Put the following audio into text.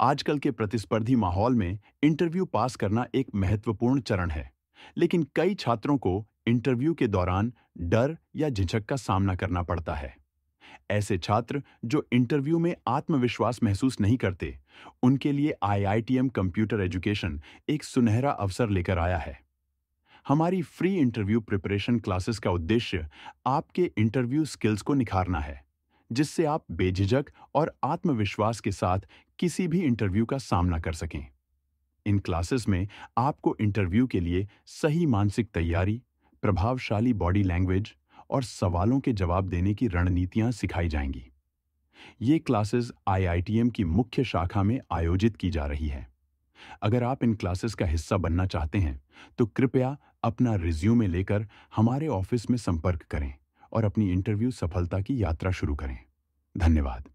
आजकल के प्रतिस्पर्धी माहौल में इंटरव्यू पास करना एक महत्वपूर्ण चरण है लेकिन कई छात्रों को इंटरव्यू के दौरान डर या झिझक का सामना करना पड़ता है ऐसे छात्र जो इंटरव्यू में आत्मविश्वास महसूस नहीं करते उनके लिए आईआईटीएम कंप्यूटर एजुकेशन एक सुनहरा अवसर लेकर आया है हमारी फ्री इंटरव्यू प्रिपरेशन क्लासेस का उद्देश्य आपके इंटरव्यू स्किल्स को निखारना है जिससे आप बेझिझक और आत्मविश्वास के साथ किसी भी इंटरव्यू का सामना कर सकें इन क्लासेस में आपको इंटरव्यू के लिए सही मानसिक तैयारी प्रभावशाली बॉडी लैंग्वेज और सवालों के जवाब देने की रणनीतियां सिखाई जाएंगी ये क्लासेस आईआईटीएम की मुख्य शाखा में आयोजित की जा रही है अगर आप इन क्लासेस का हिस्सा बनना चाहते हैं तो कृपया अपना रिज्यूमे लेकर हमारे ऑफिस में संपर्क करें और अपनी इंटरव्यू सफलता की यात्रा शुरू करें धन्यवाद